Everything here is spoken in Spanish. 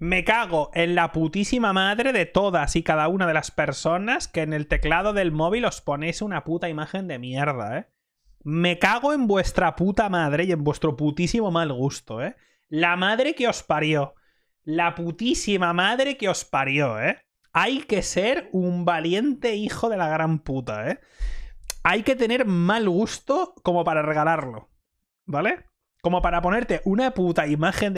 Me cago en la putísima madre de todas y cada una de las personas que en el teclado del móvil os ponéis una puta imagen de mierda, ¿eh? Me cago en vuestra puta madre y en vuestro putísimo mal gusto, ¿eh? La madre que os parió. La putísima madre que os parió, ¿eh? Hay que ser un valiente hijo de la gran puta, ¿eh? Hay que tener mal gusto como para regalarlo, ¿vale? Como para ponerte una puta imagen